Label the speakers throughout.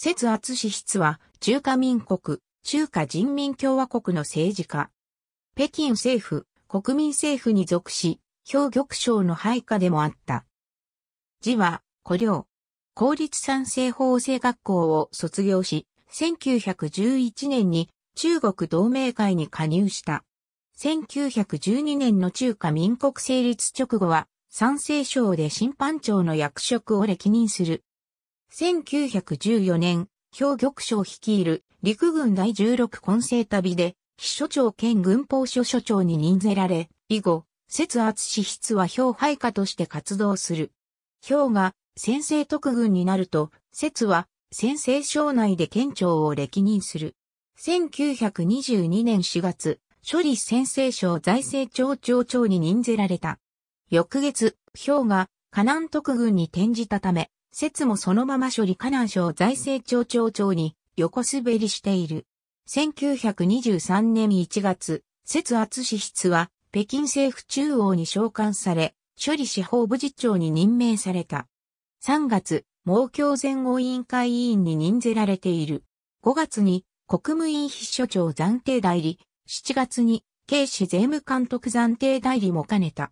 Speaker 1: 節厚史筆は中華民国、中華人民共和国の政治家。北京政府、国民政府に属し、兵玉省の配下でもあった。字は、古領。公立三成法制学校を卒業し、1911年に中国同盟会に加入した。1912年の中華民国成立直後は、三成省で審判長の役職を歴任する。1914年、兵玉将率いる陸軍第16混成旅で、秘書長兼軍法所所長に任ぜられ、以後、節圧支出は兵配下として活動する。兵が先制特軍になると、節は先制省内で県庁を歴任する。1922年4月、処理先制省財政庁長長に任ぜられた。翌月、兵が河南特軍に転じたため、説もそのまま処理河南省財政庁庁長に横滑りしている。1923年1月、説厚支室は北京政府中央に召喚され、処理司法部次長に任命された。3月、毛教前後委員会委員に任ぜられている。5月に国務院秘書長暫定代理、7月に警視税務監督暫定代理も兼ねた。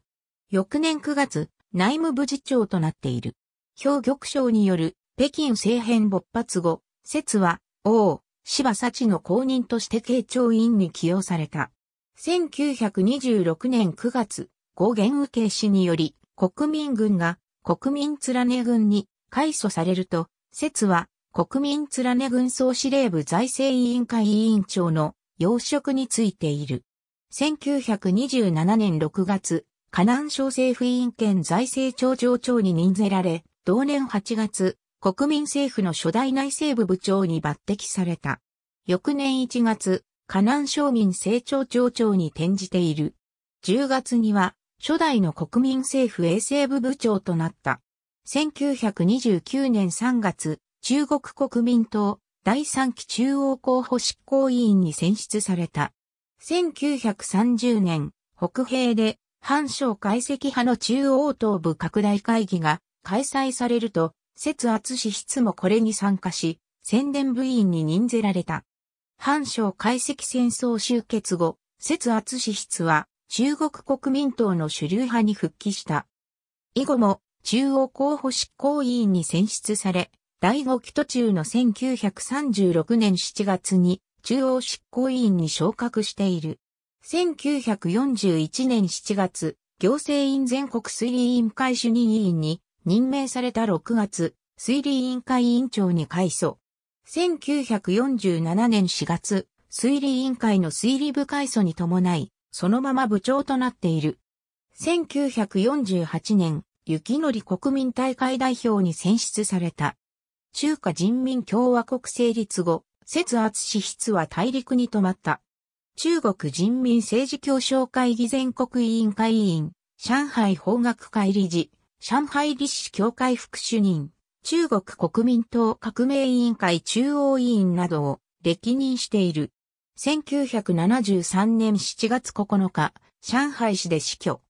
Speaker 1: 翌年9月、内務部次長となっている。兵玉賞による北京政変勃発後、説は王、柴幸の公認として慶長院に起用された。1926年9月、五元受け氏により国民軍が国民連軍に改組されると、説は国民連軍総司令部財政委員会委員長の要職についている。1927年6月、河南省政府委員兼財政庁上長に任ぜられ、同年8月、国民政府の初代内政部部長に抜擢された。翌年1月、河南省民政調庁長に転じている。10月には、初代の国民政府衛生部部長となった。1929年3月、中国国民党第3期中央候補執行委員に選出された。1930年、北平で、反省解析派の中央党部拡大会議が開催されると、節厚し筆もこれに参加し、宣伝部員に任ぜられた。反省解析戦争終結後、節厚し筆は中国国民党の主流派に復帰した。以後も中央候補執行委員に選出され、第5期途中の1936年7月に中央執行委員に昇格している。1941年7月、行政院全国推理委員会主任委員に任命された6月、推理委員会委員長に改組。1947年4月、推理委員会の推理部改組に伴い、そのまま部長となっている。1948年、雪則国民大会代表に選出された。中華人民共和国成立後、節圧支出は大陸に止まった。中国人民政治協商会議全国委員会委員、上海法学会理事、上海立志協会副主任、中国国民党革命委員会中央委員などを歴任している。1973年7月9日、上海市で死去。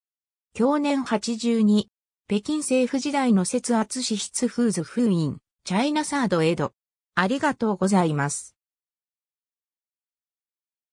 Speaker 1: 去年82、北京政府時代の節圧支出フーズ封印、チャイナサードエド。ありがとうございます。